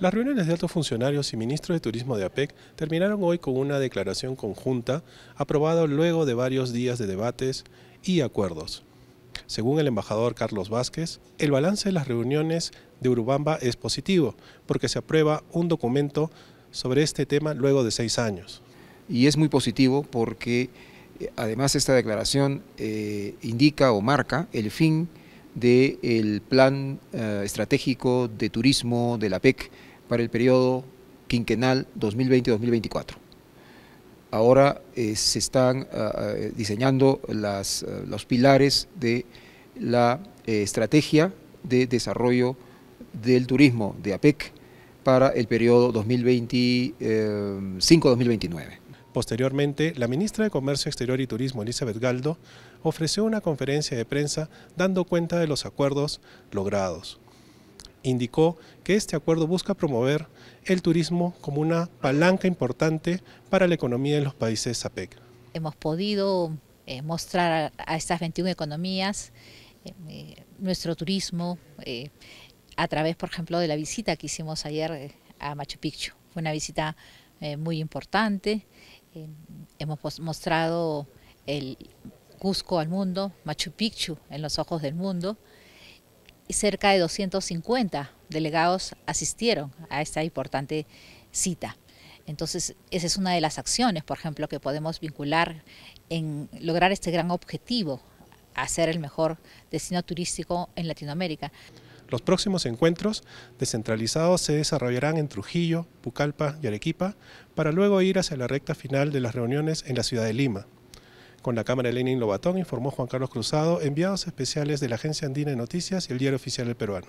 Las reuniones de altos funcionarios y ministros de Turismo de APEC terminaron hoy con una declaración conjunta aprobada luego de varios días de debates y acuerdos. Según el embajador Carlos Vázquez, el balance de las reuniones de Urubamba es positivo porque se aprueba un documento sobre este tema luego de seis años. Y es muy positivo porque eh, además esta declaración eh, indica o marca el fin del plan eh, estratégico de turismo de la APEC para el periodo quinquenal 2020-2024. Ahora eh, se están ah, ah, eh, diseñando ah, los pilares de la eh, estrategia de desarrollo del turismo de APEC para el periodo 2025-2029. Posteriormente, la ministra de Comercio Exterior y Turismo, Elizabeth Galdo, ofreció una conferencia de prensa dando cuenta de los acuerdos logrados indicó que este acuerdo busca promover el turismo como una palanca importante para la economía de los países APEC. Hemos podido eh, mostrar a, estas 21 economías eh, eh, nuestro turismo a través, por ejemplo, de la visita que hicimos ayer a Machu Picchu. Fue una visita muy importante. hemos mostrado el Cusco al mundo, Machu Picchu en los ojos del mundo cerca de 250 delegados asistieron a esta importante cita. Entonces, esa es una de las acciones, por ejemplo, que podemos vincular en lograr este gran objetivo, hacer el mejor destino turístico en Latinoamérica. Los próximos encuentros descentralizados se desarrollarán en Trujillo, Pucallpa y Arequipa, para luego ir hacia la recta final de las reuniones en la ciudad de Lima. Con la cámara de Lenin Lobatón informó Juan Carlos Cruzado, enviados especiales de la Agencia Andina de Noticias y el Diario Oficial del Peruano.